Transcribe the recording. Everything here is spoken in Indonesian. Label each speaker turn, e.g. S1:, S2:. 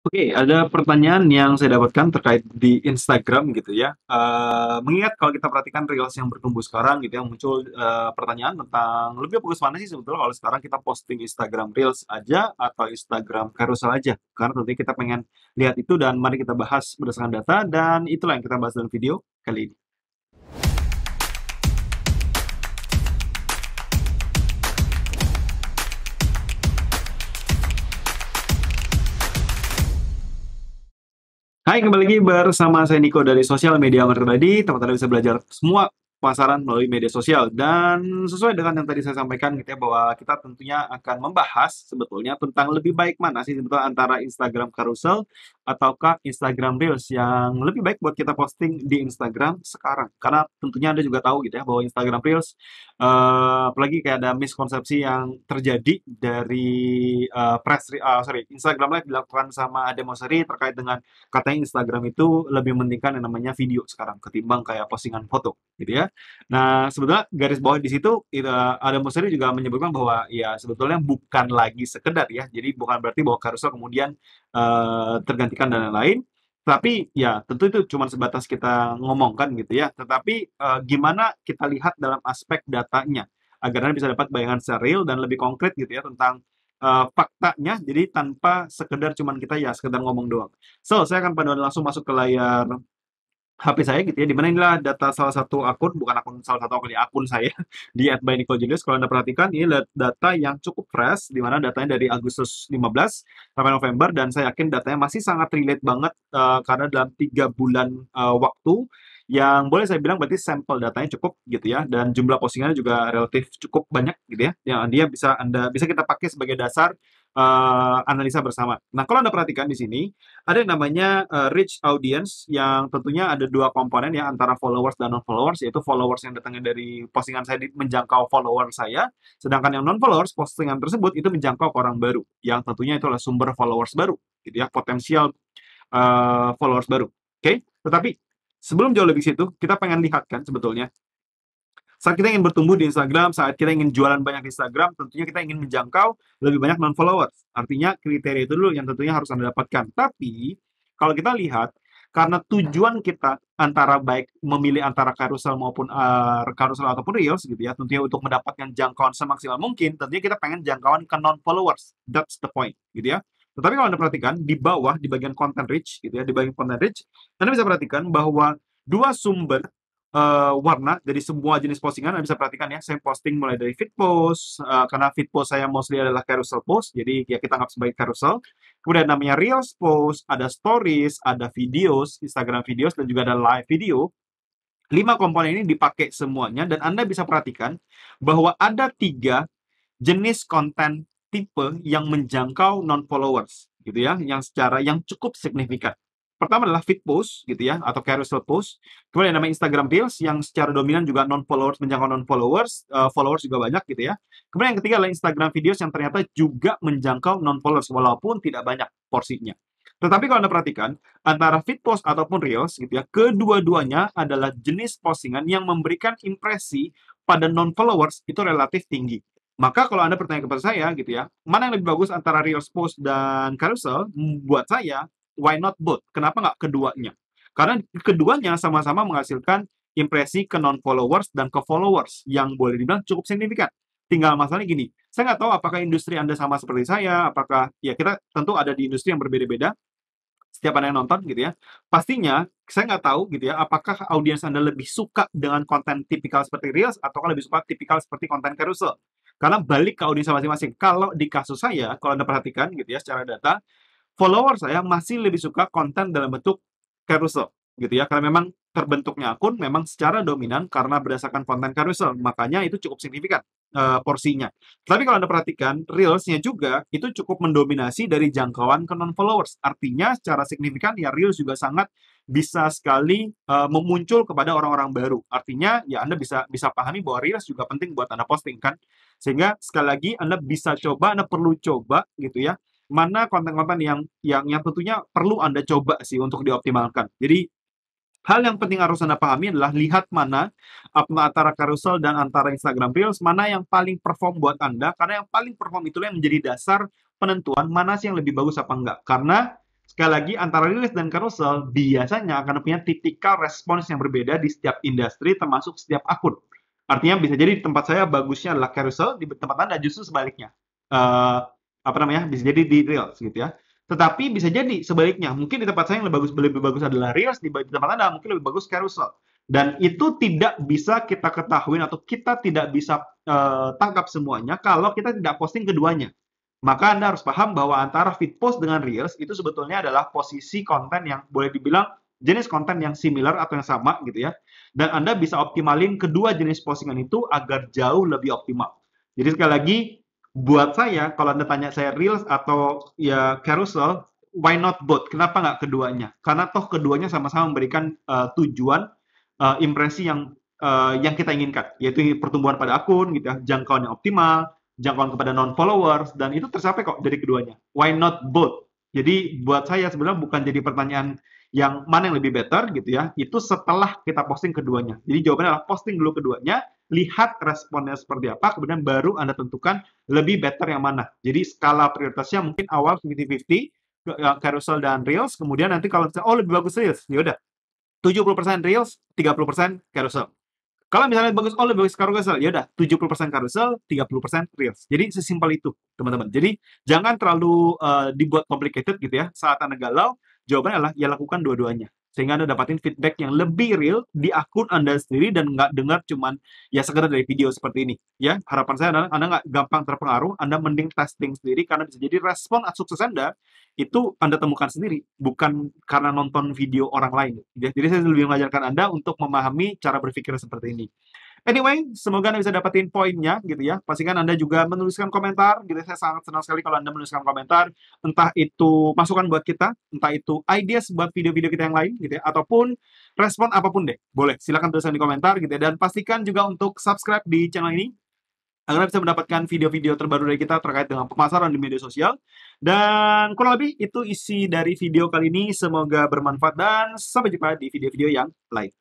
S1: Oke, ada pertanyaan yang saya dapatkan terkait di Instagram gitu ya. Uh, mengingat kalau kita perhatikan reels yang bertumbuh sekarang gitu yang muncul uh, pertanyaan tentang lebih bagus mana sih sebetulnya kalau sekarang kita posting Instagram reels aja atau Instagram carousel aja? Karena tentunya kita pengen lihat itu dan mari kita bahas berdasarkan data dan itulah yang kita bahas dalam video kali ini. Hai, kembali lagi bersama saya Niko dari Sosial Media Marketing Tadi. Teman-teman bisa belajar semua pasaran melalui media sosial. Dan sesuai dengan yang tadi saya sampaikan, gitu ya, bahwa kita tentunya akan membahas sebetulnya tentang lebih baik mana sih sebetulnya antara Instagram Carousel ataukah Instagram Reels yang lebih baik buat kita posting di Instagram sekarang? Karena tentunya Anda juga tahu gitu ya bahwa Instagram Reels uh, apalagi kayak ada miskonsepsi yang terjadi dari uh, press uh, sorry Instagram Live dilakukan sama Ade Seri terkait dengan katanya Instagram itu lebih mementingkan yang namanya video sekarang ketimbang kayak postingan foto gitu ya. Nah, sebetulnya garis bawah di situ ada Seri juga menyebutkan bahwa ya sebetulnya bukan lagi sekedar ya. Jadi bukan berarti bahwa karusel kemudian uh, tergantikan dan lain-lain. Tapi ya tentu itu cuma sebatas kita ngomongkan gitu ya. Tetapi uh, gimana kita lihat dalam aspek datanya agar Anda bisa dapat bayangan secara dan lebih konkret gitu ya tentang uh, faktanya jadi tanpa sekedar cuma kita ya sekedar ngomong doang. So, saya akan panduan langsung masuk ke layar HP saya gitu ya, dimana inilah data salah satu akun, bukan akun salah satu akun, akun saya di at by Nicole Julius. Kalau Anda perhatikan, ini data yang cukup fresh, dimana datanya dari Agustus 15 sampai November, dan saya yakin datanya masih sangat relate banget uh, karena dalam tiga bulan uh, waktu yang boleh saya bilang berarti sampel datanya cukup gitu ya dan jumlah postingannya juga relatif cukup banyak gitu ya yang dia bisa anda bisa kita pakai sebagai dasar uh, analisa bersama. Nah, kalau Anda perhatikan di sini, ada yang namanya uh, rich audience yang tentunya ada dua komponen ya antara followers dan non-followers, yaitu followers yang datangnya dari postingan saya menjangkau follower saya, sedangkan yang non-followers, postingan tersebut itu menjangkau orang baru, yang tentunya itu adalah sumber followers baru, gitu ya, potensial uh, followers baru. Oke, okay? tetapi sebelum jauh lebih situ, kita pengen lihat kan sebetulnya saat kita ingin bertumbuh di Instagram, saat kita ingin jualan banyak di Instagram, tentunya kita ingin menjangkau lebih banyak non-followers. Artinya kriteria itu dulu yang tentunya harus Anda dapatkan. Tapi kalau kita lihat karena tujuan kita antara baik memilih antara carousel maupun uh, carousel ataupun reels gitu ya tentunya untuk mendapatkan jangkauan semaksimal mungkin tentunya kita pengen jangkauan ke non followers that's the point gitu ya tetapi kalau anda perhatikan di bawah di bagian content rich gitu ya di bagian content rich anda bisa perhatikan bahwa dua sumber uh, warna dari semua jenis postingan Anda nah, bisa perhatikan ya saya posting mulai dari feed post uh, karena feed post saya mostly adalah carousel post jadi ya kita anggap sebagai carousel kemudian namanya reels post ada stories ada videos Instagram videos dan juga ada live video lima komponen ini dipakai semuanya dan Anda bisa perhatikan bahwa ada tiga jenis konten tipe yang menjangkau non followers gitu ya yang secara yang cukup signifikan pertama adalah feed post gitu ya atau carousel post kemudian yang Instagram Reels yang secara dominan juga non followers menjangkau non followers uh, eh, followers juga banyak gitu ya kemudian yang ketiga adalah Instagram Videos yang ternyata juga menjangkau non followers walaupun tidak banyak porsinya tetapi kalau Anda perhatikan, antara feed post ataupun reels gitu ya, kedua-duanya adalah jenis postingan yang memberikan impresi pada non-followers itu relatif tinggi. Maka kalau Anda bertanya kepada saya gitu ya, mana yang lebih bagus antara Reels post dan carousel? Buat saya, why not both? Kenapa nggak keduanya? Karena keduanya sama-sama menghasilkan impresi ke non-followers dan ke followers yang boleh dibilang cukup signifikan. Tinggal masalahnya gini, saya nggak tahu apakah industri Anda sama seperti saya, apakah, ya kita tentu ada di industri yang berbeda-beda, setiap Anda yang nonton gitu ya. Pastinya, saya nggak tahu gitu ya, apakah audiens Anda lebih suka dengan konten tipikal seperti Reels, atau lebih suka tipikal seperti konten carousel. Karena balik ke audiens masing-masing. Kalau di kasus saya, kalau Anda perhatikan gitu ya secara data, follower saya masih lebih suka konten dalam bentuk carousel gitu ya karena memang terbentuknya akun memang secara dominan karena berdasarkan konten carousel makanya itu cukup signifikan uh, porsinya tapi kalau anda perhatikan reelsnya juga itu cukup mendominasi dari jangkauan ke non followers artinya secara signifikan ya reels juga sangat bisa sekali uh, memuncul kepada orang-orang baru artinya ya anda bisa bisa pahami bahwa reels juga penting buat anda posting kan sehingga sekali lagi anda bisa coba anda perlu coba gitu ya mana konten-konten yang yang yang tentunya perlu Anda coba sih untuk dioptimalkan. Jadi Hal yang penting harus Anda pahami adalah lihat mana antara carousel dan antara Instagram Reels, mana yang paling perform buat Anda, karena yang paling perform itulah yang menjadi dasar penentuan mana sih yang lebih bagus apa enggak. Karena sekali lagi antara Reels dan carousel biasanya akan punya tipikal respons yang berbeda di setiap industri termasuk setiap akun. Artinya bisa jadi di tempat saya bagusnya adalah carousel, di tempat Anda justru sebaliknya. Uh, apa namanya bisa jadi di Reels gitu ya tetapi bisa jadi sebaliknya mungkin di tempat saya yang lebih bagus lebih bagus adalah Reels di tempat anda mungkin lebih bagus Carousel dan itu tidak bisa kita ketahui atau kita tidak bisa uh, tangkap semuanya kalau kita tidak posting keduanya maka anda harus paham bahwa antara feed post dengan Reels itu sebetulnya adalah posisi konten yang boleh dibilang jenis konten yang similar atau yang sama gitu ya. Dan Anda bisa optimalin kedua jenis postingan itu agar jauh lebih optimal. Jadi sekali lagi, buat saya kalau anda tanya saya reels atau ya carousel why not both kenapa nggak keduanya karena toh keduanya sama-sama memberikan uh, tujuan uh, impresi yang uh, yang kita inginkan yaitu pertumbuhan pada akun gitu ya jangkauan yang optimal jangkauan kepada non followers dan itu tercapai kok dari keduanya why not both jadi buat saya sebenarnya bukan jadi pertanyaan yang mana yang lebih better gitu ya itu setelah kita posting keduanya jadi jawabannya adalah posting dulu keduanya lihat responnya seperti apa, kemudian baru Anda tentukan lebih better yang mana. Jadi skala prioritasnya mungkin awal 50-50, eh, carousel dan reels, kemudian nanti kalau misalnya, oh lebih bagus reels, yaudah. 70% reels, 30% carousel. Kalau misalnya bagus, oh lebih bagus carousel, yaudah. 70% carousel, 30% reels. Jadi sesimpel itu, teman-teman. Jadi jangan terlalu uh, dibuat complicated gitu ya. Saat Anda galau, jawabannya adalah ya lakukan dua-duanya sehingga Anda dapatin feedback yang lebih real di akun Anda sendiri dan nggak dengar cuman ya segera dari video seperti ini ya harapan saya adalah Anda nggak gampang terpengaruh Anda mending testing sendiri karena bisa jadi respon sukses Anda itu Anda temukan sendiri bukan karena nonton video orang lain ya. jadi saya lebih mengajarkan Anda untuk memahami cara berpikir seperti ini Anyway, semoga Anda bisa dapetin poinnya gitu ya. Pastikan Anda juga menuliskan komentar gitu. Saya sangat senang sekali kalau Anda menuliskan komentar, entah itu masukan buat kita, entah itu ideas buat video-video kita yang lain gitu ya, ataupun respon apapun deh. Boleh, silahkan tuliskan di komentar gitu ya. Dan pastikan juga untuk subscribe di channel ini agar bisa mendapatkan video-video terbaru dari kita terkait dengan pemasaran di media sosial. Dan kurang lebih itu isi dari video kali ini. Semoga bermanfaat dan sampai jumpa di video-video yang lain.